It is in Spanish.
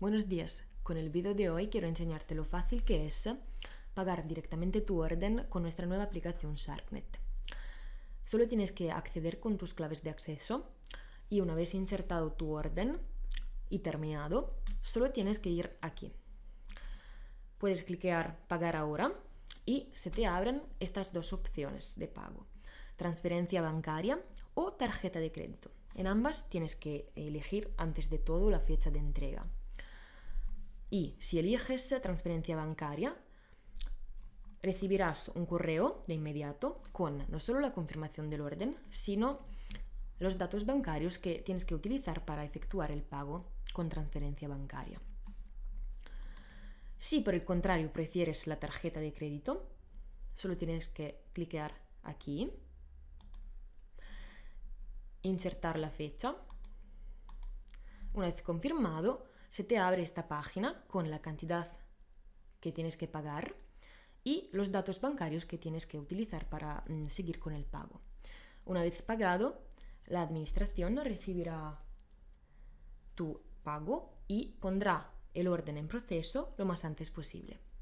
Buenos días, con el vídeo de hoy quiero enseñarte lo fácil que es pagar directamente tu orden con nuestra nueva aplicación Sharknet. Solo tienes que acceder con tus claves de acceso y una vez insertado tu orden y terminado, solo tienes que ir aquí. Puedes cliquear pagar ahora y se te abren estas dos opciones de pago, transferencia bancaria o tarjeta de crédito. En ambas tienes que elegir antes de todo la fecha de entrega. Y si eliges transferencia bancaria, recibirás un correo de inmediato con no solo la confirmación del orden, sino los datos bancarios que tienes que utilizar para efectuar el pago con transferencia bancaria. Si por el contrario prefieres la tarjeta de crédito, solo tienes que cliquear aquí, insertar la fecha. Una vez confirmado, se te abre esta página con la cantidad que tienes que pagar y los datos bancarios que tienes que utilizar para mm, seguir con el pago. Una vez pagado, la administración recibirá tu pago y pondrá el orden en proceso lo más antes posible.